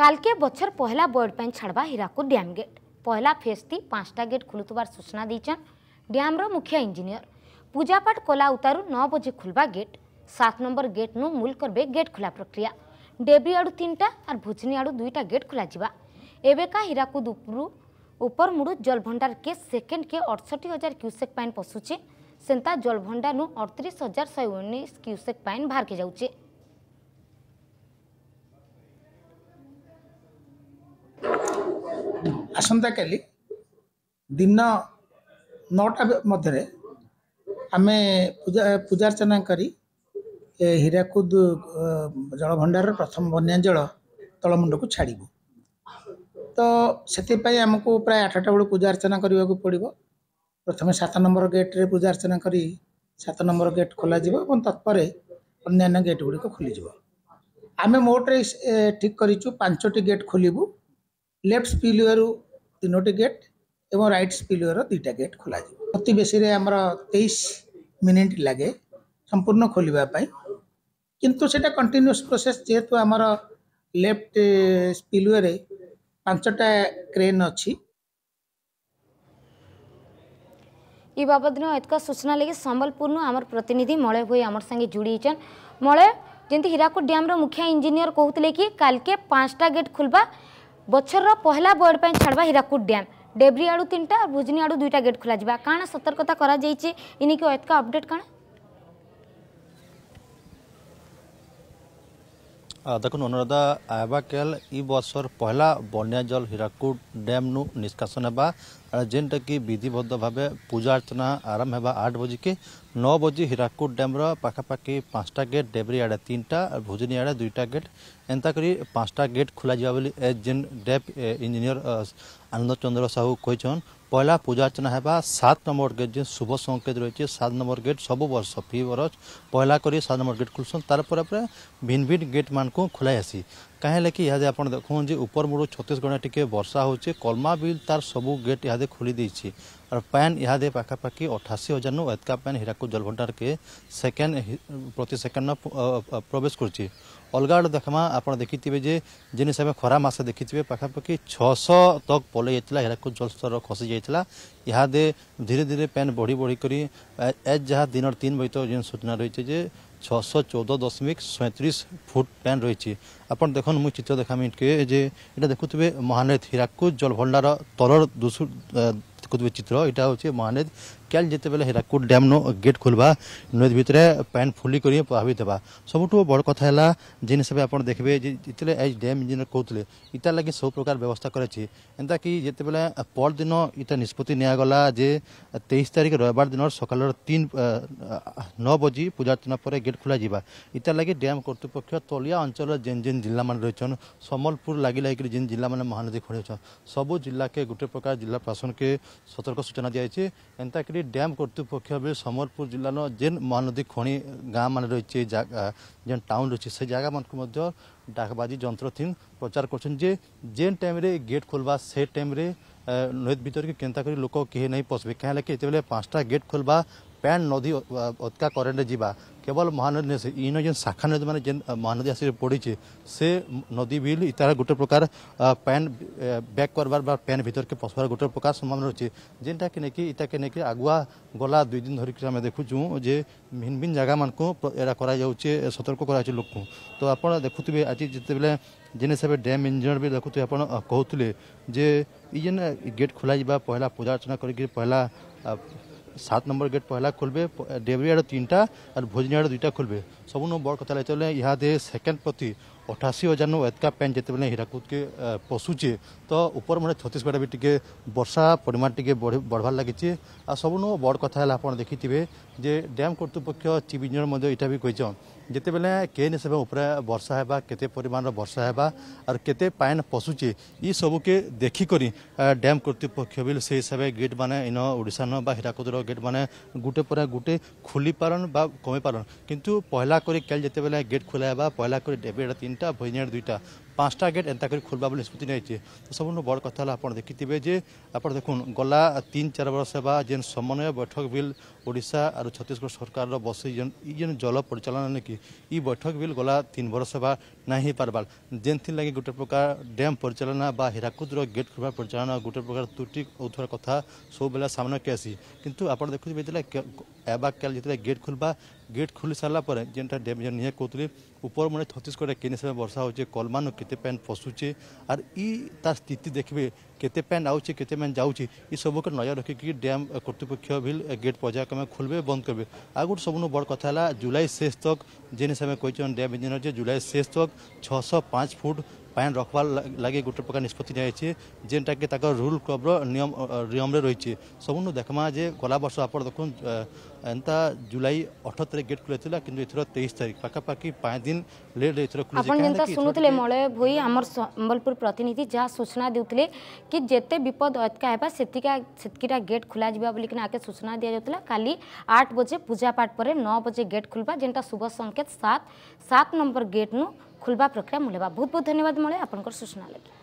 কালকে বছর পহলা বোর্ড পাই ছাড়বা হীরাকুদ ড্যাম গেট পহলা ফেজটি পাঁচটা গেট খোলুবার সূচনা দিয়েছেন ড্যাম্র মুখ্য ইঞ্জিনিয়র পূজাপাঠ কলা উতারু ন বজে খুলবা গেট সাত নম্বর গেট নু মূল করবে গেট খোলা প্রক্রিয়া ডেবরি আড়ু তিনটা আর ভুজনি আড়ু দুইটা গেট খোলা যা এবেকা হীরাকুদ উপরু উপর মুড়ু জলভণ্ডার কে সেকেন্ড কে অড়ষটি হাজার ক্যুসেক পাইন পশুছে সেন্তা জলভণ্ডা নু অড়তিশ হাজার শহে উনিশ ক্যুসেক পাইন বাহারকে যাচ্ছে ଆସନ୍ତାକାଲି ଦିନ ନଅଟା ମଧ୍ୟରେ ଆମେ ପୂଜା ପୂଜାର୍ଚ୍ଚନା କରି ହୀରାକୁଦ ଜଳଭଣ୍ଡାରର ପ୍ରଥମ ବନ୍ୟା ଜଳ ତଳମୁଣ୍ଡକୁ ଛାଡ଼ିବୁ ତ ସେଥିପାଇଁ ଆମକୁ ପ୍ରାୟ ଆଠଟା ବେଳୁ ପୂଜାର୍ଚ୍ଚନା କରିବାକୁ ପଡ଼ିବ ପ୍ରଥମେ ସାତ ନମ୍ବର ଗେଟ୍ରେ ପୂଜାର୍ଚ୍ଚନା କରି ସାତ ନମ୍ବର ଗେଟ୍ ଖୋଲାଯିବ ଏବଂ ତତ୍ପରେ ଅନ୍ୟାନ୍ୟ ଗେଟ୍ ଗୁଡ଼ିକ ଖୋଲିଯିବ ଆମେ ମୋଟରେ ଠିକ୍ କରିଛୁ ପାଞ୍ଚଟି ଗେଟ୍ ଖୋଲିବୁ ଲେଫ୍ଟ ସ୍ପିଲୱେରୁ ତିନୋଟି ଗେଟ୍ ଏବଂ ରାଇଟ୍ ସ୍ପିଲୱେର ଦୁଇଟା ଗେଟ୍ ଖୋଲାଯିବ ଅତି ବେଶୀରେ ଆମର ତେଇଶ ମିନିଟ୍ ଲାଗେ ସମ୍ପୂର୍ଣ୍ଣ ଖୋଲିବା ପାଇଁ କିନ୍ତୁ ସେଇଟା କଣ୍ଟିନ୍ୟୁଅସ୍ ପ୍ରୋସେସ୍ ଯେହେତୁ ଆମର ଲେଫ୍ଟ ସ୍ପିଲୱେରେ ପାଞ୍ଚଟା କ୍ରେନ୍ ଅଛି ଇ ବାବଦରେ ଏତକ ସୂଚନା ଲାଗି ସମ୍ବଲପୁରରୁ ଆମର ପ୍ରତିନିଧି ମଳୟ ଭୋଇ ଆମର ସାଙ୍ଗେ ଯୋଡ଼ିଛନ୍ ମଳୟ ଯେମିତି ହୀରାକୁଦ ଡ୍ୟାମ୍ର ମୁଖ୍ୟ ଇଞ୍ଜିନିୟର କହୁଥିଲେ କି କାଲକେ ପାଞ୍ଚଟା ଗେଟ୍ ଖୋଲବା বছরর পহলা বোর্ড পাই ছাড়বা হীরাকুদ ড্যাম ডেব্রি আড়ু তিনটা আর ভুজনি আড়ু দুইটা গেট খোলা যা কাণ সতর্কতা করা যাইছে ইনিকি অতকা অপডেট কাণ দেখুন অনুরাধা আবাকেল ই বছর পহলা বন্যা জল হীরাকুট ড্যাম নু নিষ্কাশন হবা যেটা কি বিধিবদ্ধ ভাবে পূজা অর্চনা আরম্ভ হবা আট বজিকে ন বজি হীরাকুদ ড্যামর পাখাপাখি পাঁচটা গেট ডেবরি আড়ে তিনটা আর ভোজনী আড়ে দুইটা গেট এন্তা করে পাঁচটা গেট খোলা যা বলে যে ড্যাপ ইঞ্জিনিয়র আনন্দচন্দ্র সাহু কইছন পয়লা পূজা অর্চনা হবা সাত নম্বর গেট যে শুভ সংকেত রয়েছে সাত নম্বর গেট সবু বর্ষ ফি বরষ পয়লা করে সাত নম্বর গেট খুলছন তারপরে পরে ভিন ভিন গেট মানুষ খোলাই আসি କାହିଁହେଲେ କି ଇହାଦେ ଆପଣ ଦେଖୁନ୍ ଯେ ଉପର ମୁଣ୍ଡ ଛତିଶଗଡ଼ରେ ଟିକେ ବର୍ଷା ହେଉଛି କଲମା ବିଲ୍ ତାର ସବୁ ଗେଟ୍ ଇହାଦେ ଖୋଲି ଦେଇଛି ଆର୍ ପାଏନ୍ ଇହାଦେ ପାଖାପାଖି ଅଠାଅଶୀ ହଜାରନୁ ଏତକା ପାଏନ୍ ହୀରାକୁଦ ଜଳଭଣ୍ଡାରକେ ସେକେଣ୍ଡ ପ୍ରତି ସେକେଣ୍ଡ ପ୍ରବେଶ କରୁଛି ଅଲଗା ଆଡ଼େ ଦେଖ୍ମା ଆପଣ ଦେଖିଥିବେ ଯେ ଯେନ୍ ହିସାବେ ଖରା ମାସ ଦେଖିଥିବେ ପାଖାପାଖି ଛଅଶହ ତକ୍ ପଲେଇ ଯାଇଥିଲା ହୀରାକୁଦ ଜଳସ୍ତର ଖସି ଯାଇଥିଲା ଇହାଦେ ଧୀରେ ଧୀରେ ପେନ୍ ବଢ଼ି ବଢ଼ି କରି ଏଜ୍ ଯାହା ଦିନର ତିନି ବହିତ ଯେନ୍ ସୂଚନା ରହିଛେ ଯେ ছশো চৌদ দশমিক সৈঁত্রিশ ফুট প্যান রয়েছে আপনার দেখুন মু চিত্র দেখামি যে এটা দেখুবে মহানেত হীরাকুদ জলভণ্ডার তলর দুশো ಕುದುವೆ চিত্র এটা হচ্ছে মহানদ কাল যেতবেলে হীরাকুট ড্যাম নো গেট খুলবা নদ ভিতরে প্যান ফুলি করি পাবি দেবা সবুঠু বড় কথা হল যে হিসাবে আপনার দেখবে যে যেতলে এই ড্যাম ইঞ্জিনিয়ার কৌলে ইটা লাগে সব প্রকার ব্যবস্থা করেছে এটা কি যেতবেলে পরদিন এটা নিষ্পতি নেওয়া গলা যে তেইশ তারিখ রবিবার দিন সকাল তিন ন বজি পূজা পূজার্চনা পরে গেট খোলা যা ইটা লাগে ড্যাম কর্তৃপক্ষ তলিয়া অঞ্চলের যে যে জেলা মানে রয়েছেন সম্বলপুর লাগি লাগি যে জেলা মানে মহানদী খোঁড়েছেন সবু জেলাকে গোটে প্রকার জেলা প্রশাসনকে ସତର୍କ ସୂଚନା ଦିଆଯାଇଛି ଏନ୍ତାକରି ଡ୍ୟାମ୍ କର୍ତ୍ତୃପକ୍ଷ ବି ସମ୍ବଲପୁର ଜିଲ୍ଲାର ଯେନ୍ ମହାନଦୀ ଖଣି ଗାଁ ମାନେ ରହିଛି ଯେନ୍ ଟାଉନ୍ ରହିଛି ସେ ଜାଗାମାନଙ୍କୁ ମଧ୍ୟ ଡାକବାଜି ଯନ୍ତ୍ର ଥିନ୍ ପ୍ରଚାର କରୁଛନ୍ତି ଯେ ଯେନ୍ ଟାଇମ୍ରେ ଗେଟ୍ ଖୋଲ୍ବା ସେ ଟାଇମ୍ରେ ନଈ ଭିତରକେ କେନ୍ତା କରି ଲୋକ କେହି ନାଇଁ ନାହିଁ ପଶିବେ କାହିଁକି ଯେତେବେଳେ ପାଞ୍ଚଟା ଗେଟ୍ ଖୋଲ୍ବା ପ୍ୟାନ୍ ନଦୀ ଅତକା କରେଣ୍ଟରେ ଯିବା কেবল মহানদী নদী ইন যে শাখা নদী মানে যে মহানদী আসি পড়ছে সে নদী বিল তার গোটে প্রকার প্যান ব্যাক করবার বা প্যান ভিতরকে পশবার গোটে প্রকার সম্ভাবনা রয়েছে যেটাকে নাকি এটাকে নাকি আগুয়া গলা দুই দিন ধরিক আমি দেখুছু যে ভিন ভিন জায়গা মানুষ এটা করা যাচ্ছে সতর্ক করা যাচ্ছে লোক তো আপনার দেখুবে আজ যেতবে যে হিসাবে ড্যাম ইঞ্জিনিয়ার বি দেখুবে আপনার কুলে যে ই যে গেট খোলা যা পহলা পূজা অর্চনা করি পহলা সাত নম্বর গেট ପହିଲା ଖୋଲିବେ ଡେବ୍ରି ଆଡ଼େ ତିନିଟା ଆଉ ଭୋଜନୀ ଆଡ଼େ ଦୁଇଟା ଖୋଲିବେ ସବୁନୁ ବଡ଼ କଥା ଯେତେବେଳେ ଇହାଦେ ସେକେଣ୍ଡ ପ୍ରତି ଅଠାଅଶୀ ହଜାରନୁ ଏତକା ପେନ୍ ଯେତେବେଳେ ହୀରାକୁଦକେ ପଶୁଛେ ତ ଉପର ମୁଣ୍ଡେ ଛତିଶଗଡ଼ରେ ବି ଟିକେ ବର୍ଷା ପରିମାଣ ଟିକେ ବଢ଼ବାର୍ ଲାଗିଛେ ଆଉ ସବୁନୁ ବଡ଼ କଥା ହେଲା ଆପଣ ଦେଖିଥିବେ ଯେ ଡ୍ୟାମ୍ କର୍ତ୍ତୃପକ୍ଷ ଚିଫ୍ ଇଞ୍ଜିନିୟର ମଧ୍ୟ ଏଇଟା ବି କହିଛନ୍ ଯେତେବେଳେ କେନ୍ ସେବା ଉପରେ ବର୍ଷା ହେବା କେତେ ପରିମାଣର ବର୍ଷା ହେବା ଆର୍ କେତେ ପାଏନ୍ ପଶୁଛେ ଇସବୁକେ ଦେଖିକରି ଡ୍ୟାମ୍ କର୍ତ୍ତୃପକ୍ଷ ବି ସେ ହିସାବେ ଗେଟ୍ ମାନେ ଇନ ଓଡ଼ିଶାନ ବା ହୀରାକୁଦର ଗେଟ୍ ମାନେ ଗୁଟେ ପରେ ଗୁଟେ ଖୋଲି ପାରନ୍ ବା କମେଇ ପାରନ୍ କିନ୍ତୁ ପହିଲା କରି କାଲି ଯେତେବେଳେ ଗେଟ୍ ଖୋଲା ହେବା ପହିଲା କରି ଏବେ ଏଇଟା ତିନିଟା ଭଇନେଟ୍ ଦୁଇଟା ପାଞ୍ଚଟା ଗେଟ୍ ଏନ୍ତା କରି ଖୋଲିବା ବୋଲି ନିଷ୍ପତ୍ତି ନେଇଛି ସବୁଠୁ ବଡ଼ କଥା ହେଲା ଆପଣ ଦେଖିଥିବେ ଯେ ଆପଣ ଦେଖୁନ୍ ଗଲା ତିନି ଚାରି ବର୍ଷ ହେବା ଯେନ୍ ସମନ୍ୱୟ ବୈଠକ ବିଲ୍ ଓଡ଼ିଶା ଆଉ ଛତିଶଗଡ଼ ସରକାରର ବସି ଯେନ୍ ଇ ଯେନ୍ ଜଳ ପରିଚାଳନା ନେଇକି ଇ ବୈଠକ ବିଲ୍ ଗଲା ତିନି ବର୍ଷ ହେବା ନାହିଁ ପାର୍ବାର୍ ଯେନ୍ଥିର୍ ଲାଗି ଗୋଟେ ପ୍ରକାର ଡ୍ୟାମ୍ ପରିଚାଳନା ବା ହୀରାକୁଦର ଗେଟ୍ ଖୋଲିବା ପରିଚାଳନା ଗୋଟେ ପ୍ରକାର ତ୍ରୁଟି ହେଉଥିବା କଥା ସବୁବେଳେ ସାମ୍ନାକେ ଆସି କିନ୍ତୁ ଆପଣ ଦେଖୁଥିବେ ଯେତେବେଳେ ଏବା କାଲି ଯେତେବେଳେ ଗେଟ୍ ଖୋଲିବା ଗেট খুলি সারা পরে যেটা নিয়ে কৌলি উপর মনে ছত্তিশগড়ে কেনে সময় বর্ষা হচ্ছে কলমান কেতে প্যান পশুছে আর ই তার স্থিতি দেখবে কেতে প্যান আউছে কেতে প্যান যাচ্ছে এসবুকে নজর রাখিকি ড্যাম কর্তৃপক্ষ ভি গেট পর্যায়ক্রমে খুলবে বন্ধ করবে আর গোটে সবুঠ বড় কথা হল জুলাই শেষ তক যে হিসাবে কইছেন ড্যাম ইঞ্জিনিয়ার যে জুলাই শেষ তক ছশো পাঁচ ফুট ପାଏନ୍ ରଖ୍ବାର୍ ଲାଗି ଗୋଟେ ପ୍ରକାର ନିଷ୍ପତ୍ତି ନିଆଯାଇଛି ଯେନ୍ଟାକି ତାଙ୍କର ରୁଲ୍ କ୍ଲବ୍ର ନିୟମ ନିୟମରେ ରହିଛି ସବୁନୁ ଦେଖ୍ମା ଯେ ଗଲା ବର୍ଷ ଆପଣ ଦେଖୁନ୍ ଏନ୍ତା ଜୁଲାଇ ଅଠର ତାରିଖ ଗେଟ୍ ଖୋଲିଥିଲା କିନ୍ତୁ ଏଥର ତେଇଶ ତାରିଖ ପାଖାପାଖି ପାଞ୍ଚ ଦିନ ଲେଟ୍ ଏଥର ଆପଣ ଯେନ୍ତା ଶୁଣୁଥିଲେ ମଳୟ ଭୋଇ ଆମର ସମ୍ବଲପୁର ପ୍ରତିନିଧି ଯାହା ସୂଚନା ଦେଉଥିଲେ କି ଯେତେ ବିପଦ ଅଟକା ହେବା ସେତିକା ସେତିକିଟା ଗେଟ୍ ଖୋଲାଯିବା ବୋଲିକିନା ଆଗେ ସୂଚନା ଦିଆଯାଉଥିଲା କାଲି ଆଠ ବଜେ ପୂଜାପାଠ ପରେ ନଅ ବଜେ ଗେଟ୍ ଖୋଲିବା ଯେନ୍ଟା ଶୁଭ ସଙ୍କେତ ସାତ ସାତ ନମ୍ବର ଗେଟ୍ନୁ ખુલવા પ્રક્રિયા મુલવા બહુત બહુત ધન્યવાદ મળે આપણકર સૂચના લગી